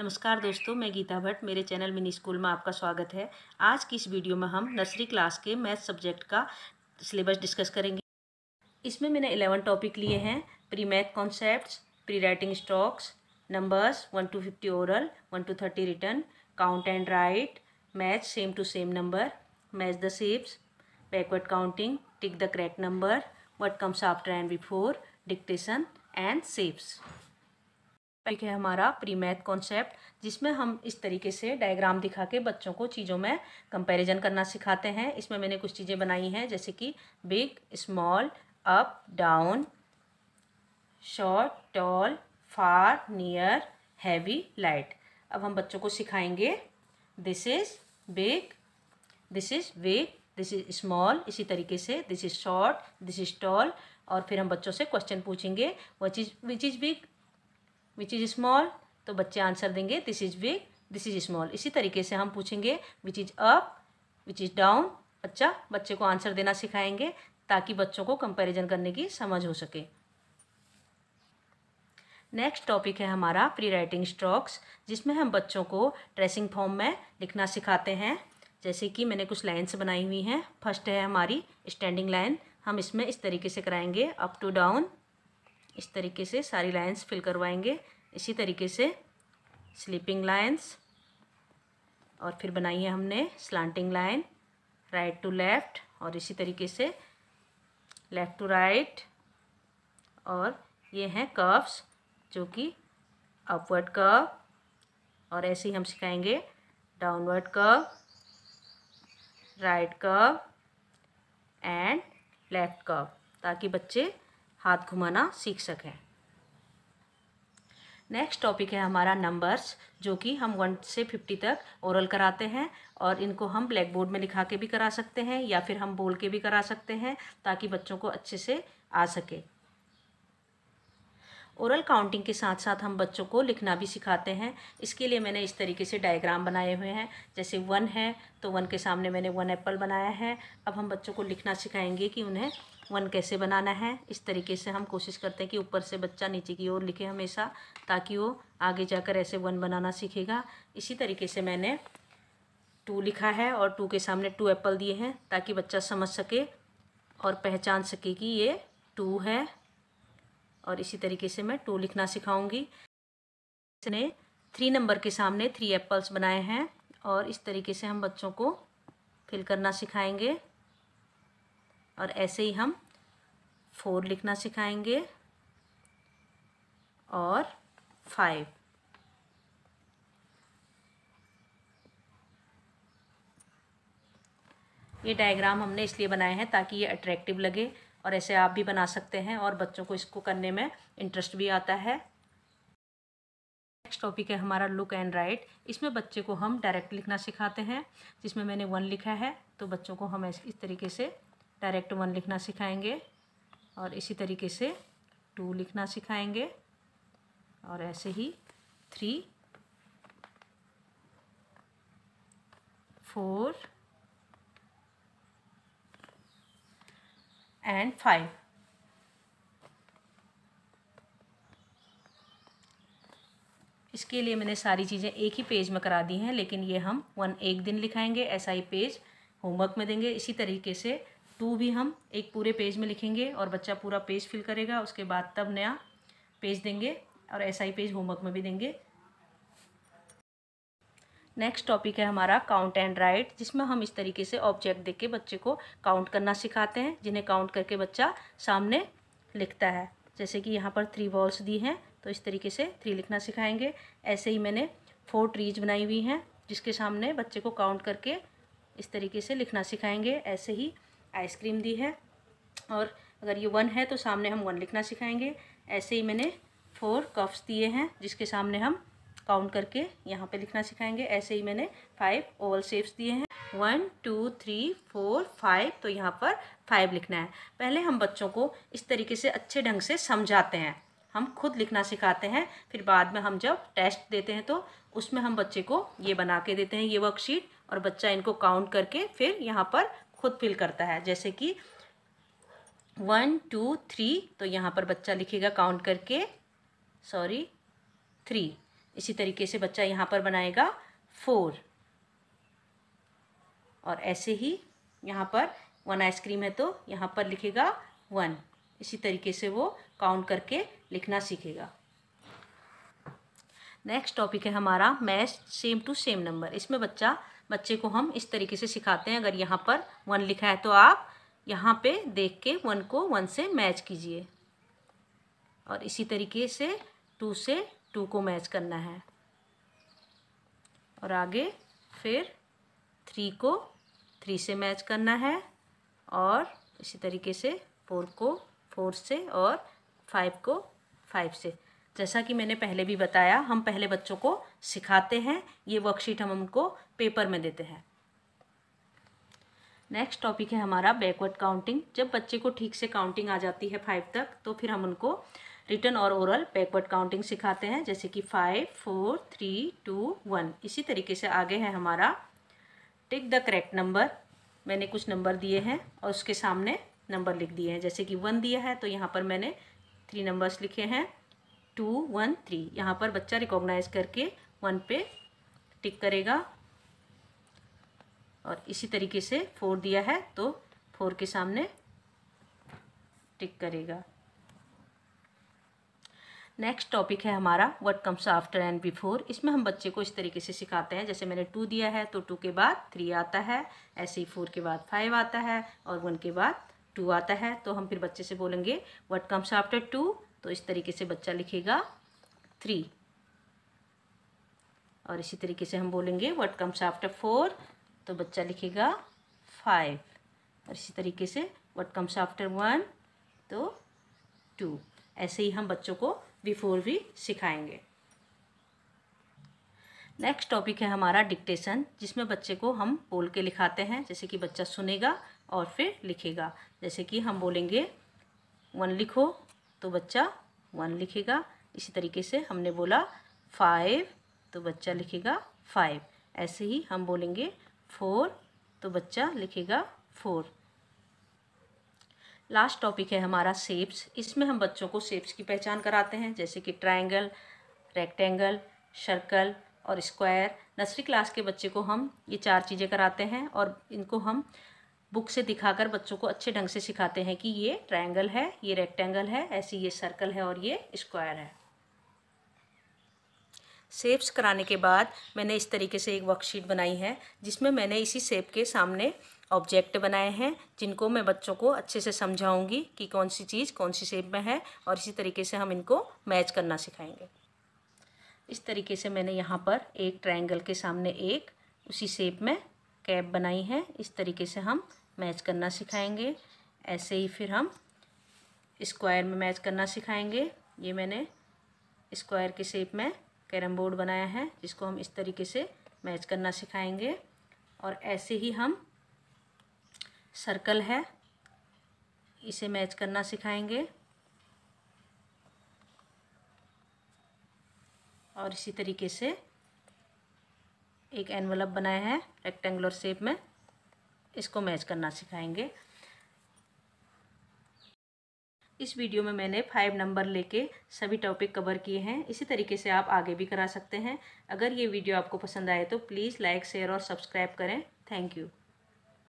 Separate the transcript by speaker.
Speaker 1: नमस्कार दोस्तों मैं गीता भट्ट मेरे चैनल मिनी स्कूल में आपका स्वागत है आज की इस वीडियो में हम नर्सरी क्लास के मैथ सब्जेक्ट का सिलेबस डिस्कस करेंगे इसमें मैंने एलेवन टॉपिक लिए हैं pre math concepts pre writing strokes numbers one to fifty oral one to thirty written count and write math same to same number match the shapes backward counting tick the correct number what comes after and before dictation and shapes एक है हमारा pre math concept जिसमें हम इस तरीके से diagram दिखा के बच्चों को चीज़ों में कंपैरिजन करना सिखाते हैं इसमें मैंने कुछ चीज़ें बनाई हैं जैसे कि big small up down short tall far near heavy light अब हम बच्चों को सिखाएंगे this is big this is big this is small इसी तरीके से this is short this is tall और फिर हम बच्चों से क्वेश्चन पूछेंगे which is which is big which is small तो बच्चे आंसर देंगे this is big this is small इसी तरीके से हम पूछेंगे which is up which is down बच्चा बच्चे को आंसर देना सिखाएंगे ताकि बच्चों को कंपैरिजन करने की समझ हो सके नेक्स्ट टॉपिक है हमारा प्री राइटिंग स्ट्रोक्स जिसमें हम बच्चों को ट्रेसिंग फॉर्म में लिखना सिखाते हैं जैसे कि मैंने कुछ लाइन्स बनाई हुई हैं फर्स्ट है हमारी स्टैंडिंग लाइन हम इसमें इस तरीके से कराएंगे अप टू डाउन इस तरीके से सारी लाइंस फिल करवाएंगे इसी तरीके से स्लीपिंग लाइंस और फिर बनाई है हमने slanting line right to left और इसी तरीके से लेफ़्ट टू राइट और ये हैं कर्व्स जो कि अपवर्ड कर्व और ऐसे ही हम सिखाएंगे downward curve right curve and left curve ताकि बच्चे हाथ घुमाना सीख सकें नेक्स्ट टॉपिक है हमारा नंबर्स जो कि हम वन से फिफ्टी तक ओरल कराते हैं और इनको हम ब्लैक बोर्ड में लिखा के भी करा सकते हैं या फिर हम बोल के भी करा सकते हैं ताकि बच्चों को अच्छे से आ सके ओरल काउंटिंग के साथ साथ हम बच्चों को लिखना भी सिखाते हैं इसके लिए मैंने इस तरीके से डायग्राम बनाए हुए हैं जैसे वन है तो वन के सामने मैंने वन एप्पल बनाया है अब हम बच्चों को लिखना सिखाएंगे कि उन्हें वन कैसे बनाना है इस तरीके से हम कोशिश करते हैं कि ऊपर से बच्चा नीचे की ओर लिखे हमेशा ताकि वो आगे जाकर ऐसे वन बनाना सीखेगा इसी तरीके से मैंने टू लिखा है और टू के सामने टू एप्पल दिए हैं ताकि बच्चा समझ सके और पहचान सके कि ये टू है और इसी तरीके से मैं टू लिखना सिखाऊंगी इसने थ्री नंबर के सामने थ्री एप्पल्स बनाए हैं और इस तरीके से हम बच्चों को फिल करना सिखाएंगे और ऐसे ही हम फोर लिखना सिखाएंगे और फाइव ये डायग्राम हमने इसलिए बनाए हैं ताकि ये अट्रैक्टिव लगे और ऐसे आप भी बना सकते हैं और बच्चों को इसको करने में इंटरेस्ट भी आता है नेक्स्ट टॉपिक है हमारा लुक एंड राइट इसमें बच्चे को हम डायरेक्ट लिखना सिखाते हैं जिसमें मैंने वन लिखा है तो बच्चों को हम इस तरीके से डायरेक्ट वन लिखना सिखाएंगे और इसी तरीके से टू लिखना सिखाएंगे और ऐसे ही थ्री फोर एंड फाइव इसके लिए मैंने सारी चीज़ें एक ही पेज में करा दी हैं लेकिन ये हम वन एक दिन लिखाएंगे ऐसा ही पेज होमवर्क में देंगे इसी तरीके से टू भी हम एक पूरे पेज में लिखेंगे और बच्चा पूरा पेज फिल करेगा उसके बाद तब नया पेज देंगे और ऐसा ही पेज होमवर्क में भी देंगे नेक्स्ट टॉपिक है हमारा काउंट एंड राइट जिसमें हम इस तरीके से ऑब्जेक्ट देख के बच्चे को काउंट करना सिखाते हैं जिन्हें काउंट करके बच्चा सामने लिखता है जैसे कि यहाँ पर थ्री बॉल्स दी हैं तो इस तरीके से थ्री लिखना सिखाएंगे ऐसे ही मैंने फोर ट्रीज बनाई हुई हैं जिसके सामने बच्चे को काउंट करके इस तरीके से लिखना सिखाएंगे ऐसे ही आइसक्रीम दी है और अगर ये वन है तो सामने हम वन लिखना सिखाएंगे ऐसे ही मैंने फोर कफ्स दिए हैं जिसके सामने हम काउंट करके यहाँ पे लिखना सिखाएंगे ऐसे ही मैंने फाइव ओवल शेप्स दिए हैं one two three four five तो यहाँ पर फाइव लिखना है पहले हम बच्चों को इस तरीके से अच्छे ढंग से समझाते हैं हम खुद लिखना सिखाते हैं फिर बाद में हम जब टेस्ट देते हैं तो उसमें हम बच्चे को ये बना के देते हैं ये वर्कशीट और बच्चा इनको काउंट करके फिर यहाँ पर खुद फिल करता है जैसे कि वन टू थ्री तो यहाँ पर बच्चा लिखेगा काउंट करके सॉरी थ्री इसी तरीके से बच्चा यहाँ पर बनाएगा फोर और ऐसे ही यहाँ पर वन आइसक्रीम है तो यहाँ पर लिखेगा वन इसी तरीके से वो काउंट करके लिखना सीखेगा नेक्स्ट टॉपिक है हमारा math same to same number इसमें बच्चा बच्चे को हम इस तरीके से सिखाते हैं अगर यहाँ पर वन लिखा है तो आप यहाँ पे देख के वन को वन से मैच कीजिए और इसी तरीके से टू से टू को मैच करना है और आगे फिर थ्री को थ्री से मैच करना है और इसी तरीके से फोर को फोर से और फाइव को फाइव से जैसा कि मैंने पहले भी बताया हम पहले बच्चों को सिखाते हैं ये वर्कशीट हम उनको पेपर में देते हैं नेक्स्ट टॉपिक है हमारा बैकवर्ड काउंटिंग जब बच्चे को ठीक से काउंटिंग आ जाती है फाइव तक तो फिर हम उनको रिटर्न और ओरल बैकवर्ड काउंटिंग सिखाते हैं जैसे कि five four three two one इसी तरीके से आगे है हमारा टिक द करेक्ट नंबर मैंने कुछ नंबर दिए हैं और उसके सामने नंबर लिख दिए हैं जैसे कि वन दिया है तो यहाँ पर मैंने थ्री नंबर्स लिखे हैं टू वन थ्री यहाँ पर बच्चा रिकॉग्नाइज करके वन पे टिक करेगा और इसी तरीके से फोर दिया है तो फोर के सामने टिक करेगा नेक्स्ट टॉपिक है हमारा what comes after and before इसमें हम बच्चे को इस तरीके से सिखाते हैं जैसे मैंने टू दिया है तो टू के बाद थ्री आता है ऐसे ही फोर के बाद फाइव आता है और वन के बाद टू आता है तो हम फिर बच्चे से बोलेंगे व्हाट कम्स आफ्टर टू तो इस तरीके से बच्चा लिखेगा थ्री और इसी तरीके से हम बोलेंगे व्हाट कम्स आफ्टर फोर तो बच्चा लिखेगा फाइव और इसी तरीके से वट कम्स आफ्टर वन तो टू ऐसे ही हम बच्चों को बिफोर भी सिखाएंगे नेक्स्ट टॉपिक है हमारा डिक्टेशन जिसमें बच्चे को हम बोल के लिखाते हैं जैसे कि बच्चा सुनेगा और फिर लिखेगा जैसे कि हम बोलेंगे वन लिखो तो बच्चा वन लिखेगा इसी तरीके से हमने बोला फाइव तो बच्चा लिखेगा फाइव ऐसे ही हम बोलेंगे फोर तो बच्चा लिखेगा फोर लास्ट टॉपिक है हमारा शेप्स इसमें हम बच्चों को शेप्स की पहचान कराते हैं जैसे कि ट्रायंगल रेक्टेंगल सर्कल और स्क्वायर नर्सरी क्लास के बच्चे को हम ये चार चीज़ें कराते हैं और इनको हम बुक से दिखाकर बच्चों को अच्छे ढंग से सिखाते हैं कि ये ट्रायंगल है ये रेक्टेंगल है ऐसी ये सर्कल है और ये स्क्वायर है सेप्स कराने के बाद मैंने इस तरीके से एक वर्कशीट बनाई है जिसमें मैंने इसी सेप के सामने ऑब्जेक्ट बनाए हैं जिनको मैं बच्चों को अच्छे से समझाऊंगी कि कौन सी चीज़ कौन सी सेप में है और इसी तरीके से हम इनको मैच करना सिखाएंगे इस तरीके से मैंने यहाँ पर एक ट्रायंगल के सामने एक उसी शेप में कैप बनाई है इस तरीके से हम मैच करना सिखाएंगे ऐसे ही फिर हम स्क्वायर में मैच करना सिखाएंगे ये मैंने स्क्वायर के शेप में कैरम बोर्ड बनाया है जिसको हम इस तरीके से मैच करना सिखाएंगे और ऐसे ही हम सर्कल है इसे मैच करना सिखाएंगे और इसी तरीके से एक एनवलप बनाया है रेक्टेंगुलर शेप में इसको मैच करना सिखाएंगे इस वीडियो में मैंने फाइव नंबर लेके सभी टॉपिक कवर किए हैं इसी तरीके से आप आगे भी करा सकते हैं अगर ये वीडियो आपको पसंद आए तो प्लीज़ लाइक शेयर और सब्सक्राइब करें थैंक यू